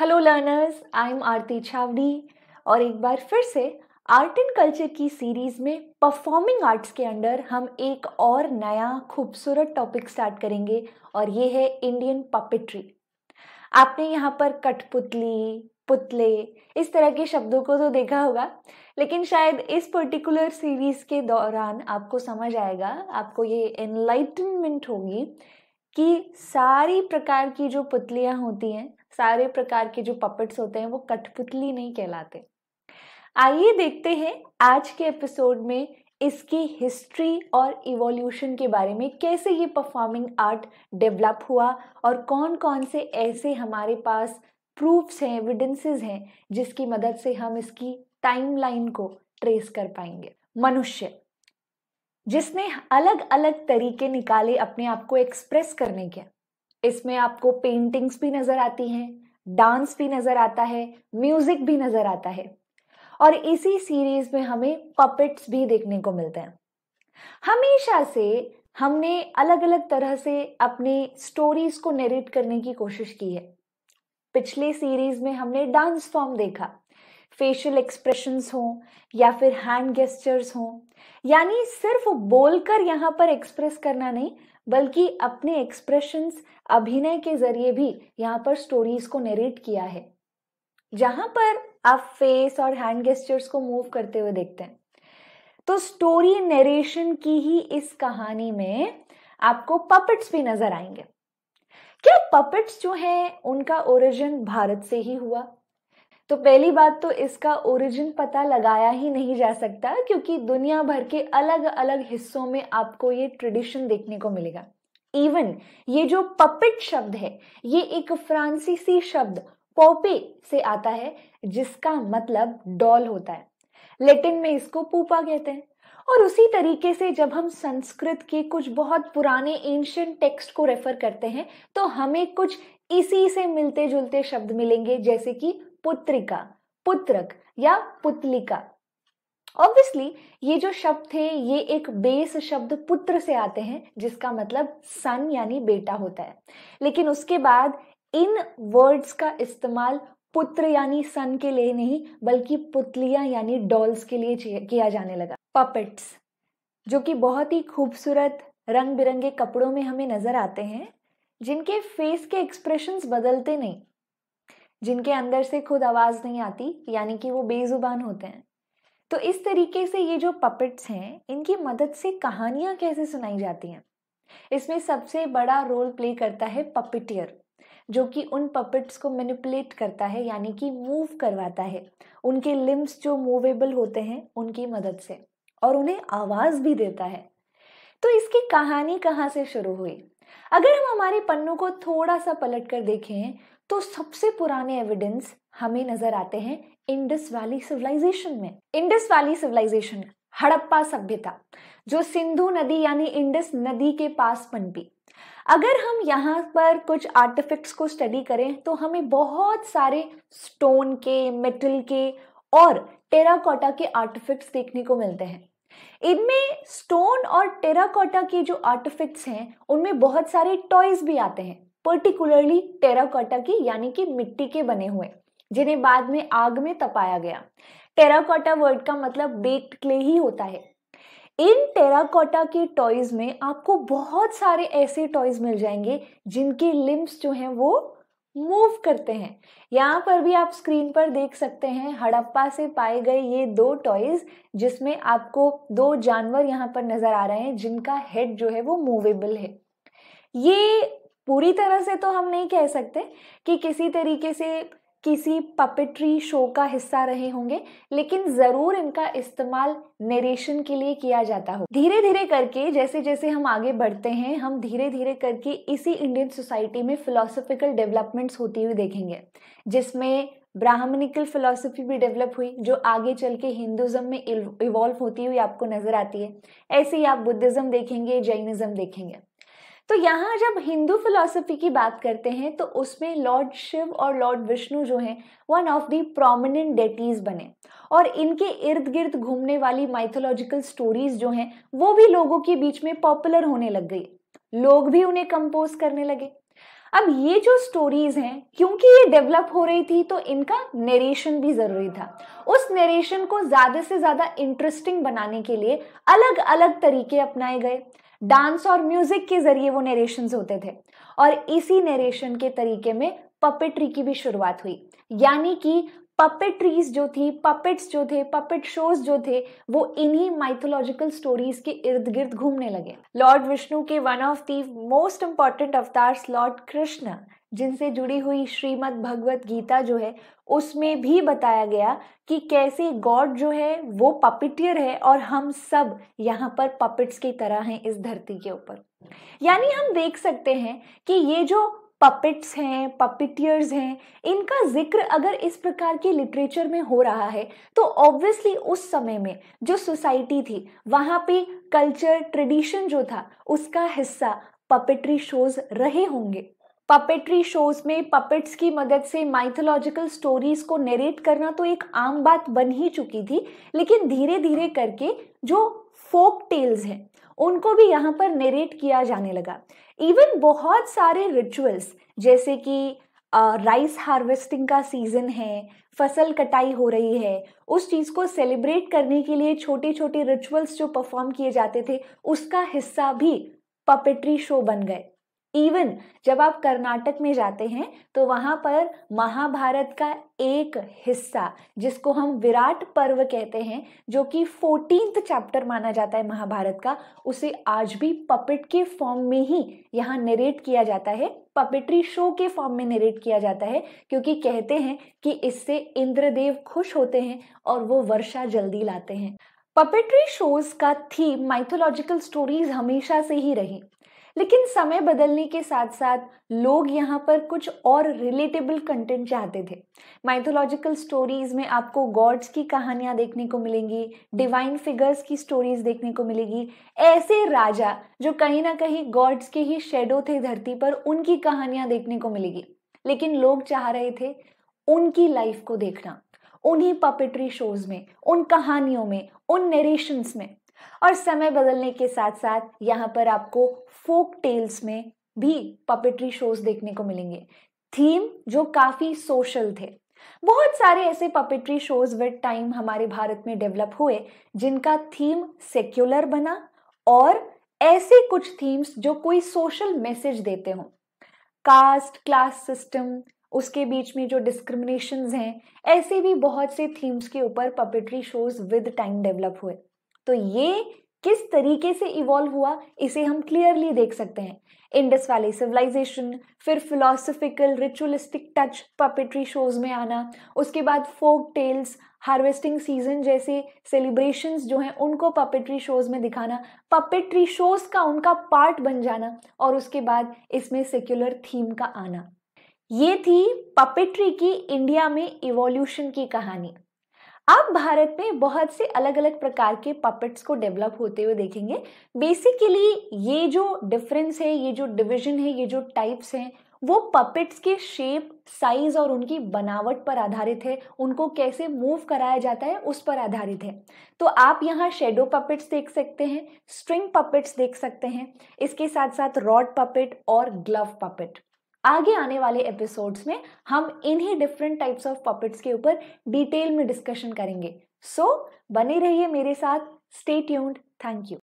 hello learners I am Aarti Chhawri और एक बार फिर से आर्ट एंड कल्चर की सीरीज़ में परफॉर्मिंग आर्ट्स के अंडर हम एक और नया खूबसूरत टॉपिक स्टार्ट करेंगे और ये है इंडियन पपेट्री आपने यहाँ पर कठपुतली पुतले इस तरह के शब्दों को तो देखा होगा लेकिन शायद इस पर्टिकुलर सीरीज़ के दौरान आपको समझ आएगा आपको ये एनलाइटनमेंट होगी कि सारी प्रकार की जो पुतलियाँ होती हैं सारे प्रकार के जो पपेट्स होते हैं वो कठपुतली नहीं कहलाते आइए देखते हैं आज के एपिसोड में इसकी हिस्ट्री और इवोल्यूशन के बारे में कैसे ये परफॉर्मिंग आर्ट डेवलप हुआ और कौन कौन से ऐसे हमारे पास प्रूफ्स हैं एविडेंसेस हैं जिसकी मदद से हम इसकी टाइमलाइन को ट्रेस कर पाएंगे मनुष्य जिसने अलग अलग तरीके निकाले अपने आप को एक्सप्रेस करने के इसमें आपको पेंटिंग्स भी नजर आती हैं डांस भी नजर आता है म्यूजिक भी नजर आता है और इसी सीरीज में हमें पपेट्स भी देखने को मिलते हैं हमेशा से हमने अलग अलग तरह से अपने स्टोरीज को नरेट करने की कोशिश की है पिछले सीरीज में हमने डांस फॉर्म देखा फेशियल एक्सप्रेशंस हों या फिर हैंड गेस्टर्स हों यानी सिर्फ बोलकर यहाँ पर एक्सप्रेस करना नहीं बल्कि अपने एक्सप्रेशंस अभिनय के जरिए भी यहाँ पर स्टोरीज को नेरेट किया है जहाँ पर आप फेस और हैंड गेस्टर्स को मूव करते हुए देखते हैं तो स्टोरी नरेशन की ही इस कहानी में आपको पपेट्स भी नजर आएंगे क्या पपेट्स जो हैं उनका ओरिजिन भारत से ही हुआ तो पहली बात तो इसका ओरिजिन पता लगाया ही नहीं जा सकता क्योंकि दुनिया भर के अलग अलग हिस्सों में आपको ये ट्रेडिशन देखने को मिलेगा इवन ये जो पपिट शब्द है ये एक फ्रांसीसी शब्द पोपे से आता है जिसका मतलब डॉल होता है लेटिन में इसको पूपा कहते हैं और उसी तरीके से जब हम संस्कृत के कुछ बहुत पुराने एंशियंट टेक्स्ट को रेफर करते हैं तो हमें कुछ इसी से मिलते जुलते शब्द मिलेंगे जैसे कि पुत्रिका पुत्रक या पुतलिका ऑब्वियसली ये जो शब्द थे ये एक बेस शब्द पुत्र से आते हैं जिसका मतलब सन यानी बेटा होता है लेकिन उसके बाद इन वर्ड्स का इस्तेमाल पुत्र यानी सन के लिए नहीं बल्कि पुतलियां यानी डॉल्स के लिए किया जाने लगा पपेट्स जो कि बहुत ही खूबसूरत रंग बिरंगे कपड़ों में हमें नजर आते हैं जिनके फेस के एक्सप्रेशंस बदलते नहीं जिनके अंदर से खुद आवाज़ नहीं आती यानी कि वो बेज़ुबान होते हैं तो इस तरीके से ये जो पपेट्स हैं इनकी मदद से कहानियाँ कैसे सुनाई जाती हैं इसमें सबसे बड़ा रोल प्ले करता है पपिटियर जो कि उन पपेट्स को मैनिपुलेट करता है यानी कि मूव करवाता है उनके लिम्स जो मूवेबल होते हैं उनकी मदद से और उन्हें आवाज़ भी देता है तो इसकी कहानी कहाँ से शुरू हुई अगर हम हमारे पन्नों को थोड़ा सा पलट कर देखें तो सबसे पुराने एविडेंस हमें नजर आते हैं इंडस वैली सिविलाइजेशन में इंडस वैली सिविलाइजेशन हड़प्पा सभ्यता जो सिंधु नदी यानी इंडस नदी के पास पनपी अगर हम यहाँ पर कुछ आर्टिफिक्ट्स को स्टडी करें तो हमें बहुत सारे स्टोन के मेटल के और टेराकोटा के आर्टिफिक्ट्स देखने को मिलते हैं इनमें स्टोन और टेराकोटा के जो आर्टिफिक्ट्स हैं उनमें बहुत सारे टॉयज भी आते हैं पर्टिकुलरली टेराकोटा के यानी कि मिट्टी के बने हुए जिन्हें बाद में आग में तपाया गया टेराकोटा वर्ड का मतलब बेक्ड क्ले ही होता है इन टेराकोटा के टॉयज में आपको बहुत सारे ऐसे टॉयज मिल जाएंगे जिनके लिम्स जो हैं वो मूव करते हैं यहाँ पर भी आप स्क्रीन पर देख सकते हैं हड़प्पा से पाए गए ये दो टॉयज जिसमें आपको दो जानवर यहाँ पर नजर आ रहे हैं जिनका हेड जो है वो मूवेबल है ये पूरी तरह से तो हम नहीं कह सकते कि किसी तरीके से किसी पपेट्री शो का हिस्सा रहे होंगे लेकिन ज़रूर इनका इस्तेमाल नरेशन के लिए किया जाता हो धीरे धीरे करके जैसे जैसे हम आगे बढ़ते हैं हम धीरे धीरे करके इसी इंडियन सोसाइटी में फिलोसफिकल डेवलपमेंट्स होती हुई देखेंगे जिसमें ब्राह्मणिकल फिलोसफी भी डेवलप हुई जो आगे चल के हिंदुज़म में इवॉल्व होती हुई आपको नज़र आती है ऐसे ही आप बुद्धिज़्म देखेंगे जैनिज़्म देखेंगे तो यहाँ जब हिंदू फिलॉसफी की बात करते हैं तो उसमें लॉर्ड शिव और लॉर्ड विष्णु जो हैं one of the prominent deities बने और इनके इर्द गिर्द घूमने वाली माइथोलॉजिकल स्टोरीज जो हैं वो भी लोगों के बीच में पॉपुलर होने लग गई लोग भी उन्हें कंपोज करने लगे अब ये जो स्टोरीज हैं क्योंकि ये डेवलप हो रही थी तो इनका नरेशन भी ज़रूरी था उस नरेशन को ज़्यादा से ज़्यादा इंटरेस्टिंग बनाने के लिए अलग अलग तरीके अपनाए गए डांस और म्यूजिक के जरिए वो नरेशन होते थे और इसी नरेशन के तरीके में पपेट्री की भी शुरुआत हुई यानी कि पपेट्रीज जो थी पपेट्स जो थे पपेट शोज जो थे वो इन्हीं माइथोलॉजिकल स्टोरीज के इर्द गिर्द घूमने लगे लॉर्ड विष्णु के one of the most important avatars lord Krishna जिनसे जुड़ी हुई श्रीमद् भगवत गीता जो है उसमें भी बताया गया कि कैसे गॉड जो है वो पपिटियर है और हम सब यहाँ पर पपिट्स की तरह हैं इस धरती के ऊपर यानी हम देख सकते हैं कि ये जो पपिट्स हैं पपिटियर्स हैं इनका जिक्र अगर इस प्रकार के लिटरेचर में हो रहा है तो ऑब्वियसली उस समय में जो सोसाइटी थी वहाँ पे कल्चर ट्रेडिशन जो था उसका हिस्सा पपेट्री शोज रहे होंगे पपेट्री शोज में पपेट्स की मदद से माइथोलॉजिकल स्टोरीज को नरेट करना तो एक आम बात बन ही चुकी थी लेकिन धीरे धीरे करके जो फोक टेल्स हैं उनको भी यहाँ पर नरेट किया जाने लगा इवन बहुत सारे रिचुअल्स जैसे कि राइस हार्वेस्टिंग का सीज़न है फसल कटाई हो रही है उस चीज़ को सेलिब्रेट करने के लिए छोटे छोटे रिचुअल्स जो परफॉर्म किए जाते थे उसका हिस्सा भी पपेट्री शो बन गए इवन जब आप कर्नाटक में जाते हैं तो वहां पर महाभारत का एक हिस्सा जिसको हम विराट पर्व कहते हैं जो कि फोर्टीन चैप्टर माना जाता है महाभारत का उसे आज भी पपेट के फॉर्म में ही यहाँ नरेट किया जाता है पपेट्री शो के फॉर्म में नरेट किया जाता है क्योंकि कहते हैं कि इससे इंद्रदेव खुश होते हैं और वो वर्षा जल्दी लाते हैं पपेट्री शोज का थीम माइथोलॉजिकल स्टोरीज हमेशा से ही रही लेकिन समय बदलने के साथ साथ लोग यहाँ पर कुछ और रिलेटेबल कंटेंट चाहते थे माइथोलॉजिकल स्टोरीज में आपको गॉड्स की कहानियां देखने को मिलेंगी डिवाइन फिगर्स की स्टोरीज देखने को मिलेगी ऐसे राजा जो कहीं ना कहीं गॉड्स के ही शेडो थे धरती पर उनकी कहानियां देखने को मिलेगी लेकिन लोग चाह रहे थे उनकी लाइफ को देखना उन्हीं पपेट्री शोज में उन कहानियों में उन नरेशंस में और समय बदलने के साथ साथ यहाँ पर आपको फोक टेल्स में भी पपेट्री शोज देखने को मिलेंगे थीम जो काफ़ी सोशल थे बहुत सारे ऐसे पपेट्री शोज विद टाइम हमारे भारत में डेवलप हुए जिनका थीम सेक्युलर बना और ऐसे कुछ थीम्स जो कोई सोशल मैसेज देते हों कास्ट क्लास सिस्टम उसके बीच में जो डिस्क्रिमिनेशंस हैं ऐसे भी बहुत से थीम्स के ऊपर puppetry shows with time develop हुए तो ये किस तरीके से इवॉल्व हुआ इसे हम क्लियरली देख सकते हैं इंडस वैली सिविलाइजेशन फिर philosophical ritualistic touch puppetry shows में आना उसके बाद फोक टेल्स हार्वेस्टिंग सीजन जैसे सेलिब्रेशंस जो हैं उनको पपेट्री शोज में दिखाना पपेट्री शोज का उनका पार्ट बन जाना और उसके बाद इसमें सेक्युलर थीम का आना ये थी पपेट्री की इंडिया में इवोल्यूशन की कहानी आप भारत में बहुत से अलग अलग प्रकार के पपेट्स को डेवलप होते हुए देखेंगे बेसिकली ये जो डिफरेंस है ये जो डिविजन है ये जो टाइप्स हैं वो पपेट्स के शेप साइज और उनकी बनावट पर आधारित है उनको कैसे मूव कराया जाता है उस पर आधारित है तो आप यहाँ शेडो पपेट्स देख सकते हैं स्ट्रिंग पपेट्स देख सकते हैं इसके साथ साथ रॉड पपेट और ग्लव पपेट आगे आने वाले एपिसोड्स में हम इन्हीं डिफरेंट टाइप्स ऑफ पपेट्स के ऊपर डिटेल में डिस्कशन करेंगे सो so, बने रहिए मेरे साथ स्टे ट्यून्ड थैंक यू